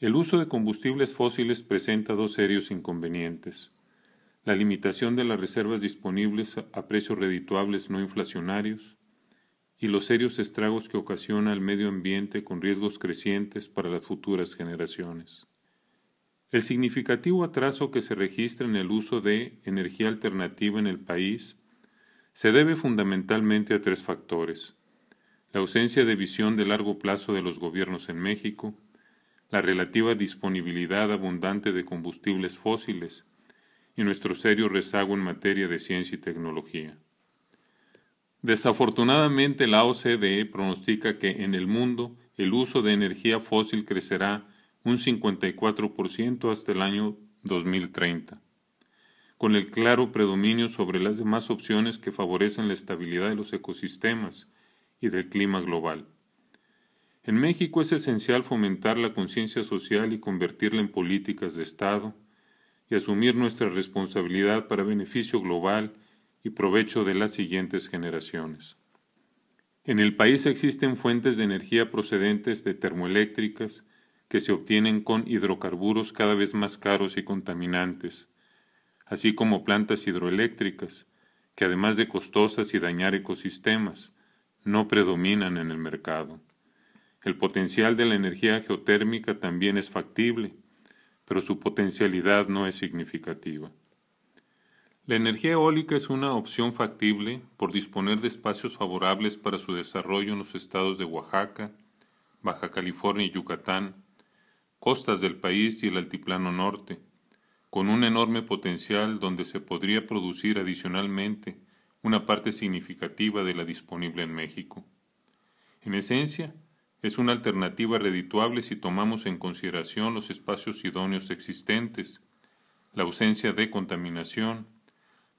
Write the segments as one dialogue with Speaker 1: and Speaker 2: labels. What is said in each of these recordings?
Speaker 1: El uso de combustibles fósiles presenta dos serios inconvenientes. La limitación de las reservas disponibles a precios redituables no inflacionarios y los serios estragos que ocasiona al medio ambiente con riesgos crecientes para las futuras generaciones. El significativo atraso que se registra en el uso de energía alternativa en el país se debe fundamentalmente a tres factores. La ausencia de visión de largo plazo de los gobiernos en México, la relativa disponibilidad abundante de combustibles fósiles y nuestro serio rezago en materia de ciencia y tecnología. Desafortunadamente, la OCDE pronostica que en el mundo el uso de energía fósil crecerá un 54% hasta el año 2030, con el claro predominio sobre las demás opciones que favorecen la estabilidad de los ecosistemas y del clima global. En México es esencial fomentar la conciencia social y convertirla en políticas de Estado y asumir nuestra responsabilidad para beneficio global y provecho de las siguientes generaciones. En el país existen fuentes de energía procedentes de termoeléctricas que se obtienen con hidrocarburos cada vez más caros y contaminantes, así como plantas hidroeléctricas, que además de costosas y dañar ecosistemas, no predominan en el mercado. El potencial de la energía geotérmica también es factible, pero su potencialidad no es significativa. La energía eólica es una opción factible por disponer de espacios favorables para su desarrollo en los estados de Oaxaca, Baja California y Yucatán, costas del país y el altiplano norte, con un enorme potencial donde se podría producir adicionalmente una parte significativa de la disponible en México. En esencia, es una alternativa redituable si tomamos en consideración los espacios idóneos existentes, la ausencia de contaminación,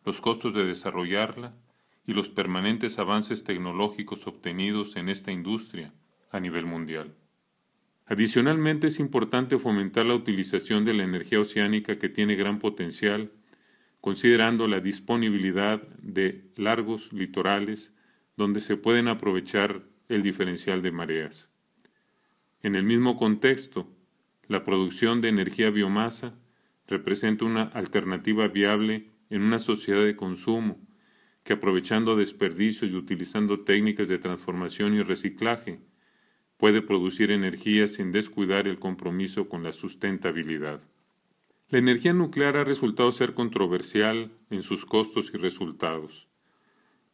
Speaker 1: los costos de desarrollarla y los permanentes avances tecnológicos obtenidos en esta industria a nivel mundial. Adicionalmente es importante fomentar la utilización de la energía oceánica que tiene gran potencial, considerando la disponibilidad de largos litorales donde se pueden aprovechar el diferencial de mareas. En el mismo contexto, la producción de energía biomasa representa una alternativa viable en una sociedad de consumo que aprovechando desperdicios y utilizando técnicas de transformación y reciclaje puede producir energía sin descuidar el compromiso con la sustentabilidad. La energía nuclear ha resultado ser controversial en sus costos y resultados.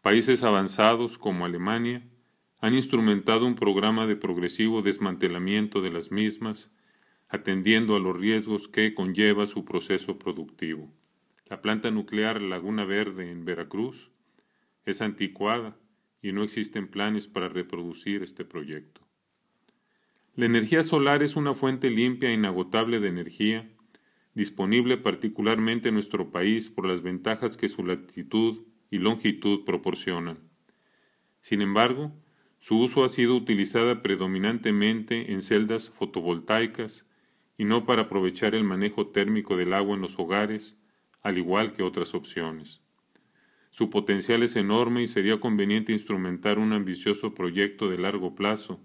Speaker 1: Países avanzados como Alemania han instrumentado un programa de progresivo desmantelamiento de las mismas, atendiendo a los riesgos que conlleva su proceso productivo. La planta nuclear Laguna Verde en Veracruz es anticuada y no existen planes para reproducir este proyecto. La energía solar es una fuente limpia e inagotable de energía, disponible particularmente en nuestro país por las ventajas que su latitud y longitud proporcionan. Sin embargo, su uso ha sido utilizada predominantemente en celdas fotovoltaicas y no para aprovechar el manejo térmico del agua en los hogares, al igual que otras opciones. Su potencial es enorme y sería conveniente instrumentar un ambicioso proyecto de largo plazo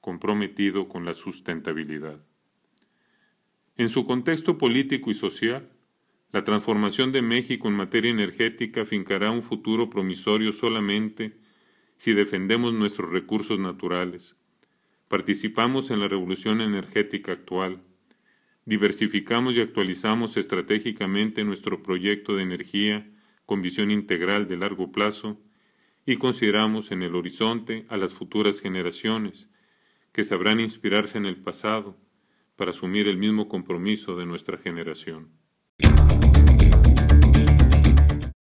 Speaker 1: comprometido con la sustentabilidad. En su contexto político y social, la transformación de México en materia energética fincará un futuro promisorio solamente si defendemos nuestros recursos naturales, participamos en la revolución energética actual, diversificamos y actualizamos estratégicamente nuestro proyecto de energía con visión integral de largo plazo y consideramos en el horizonte a las futuras generaciones que sabrán inspirarse en el pasado para asumir el mismo compromiso de nuestra generación.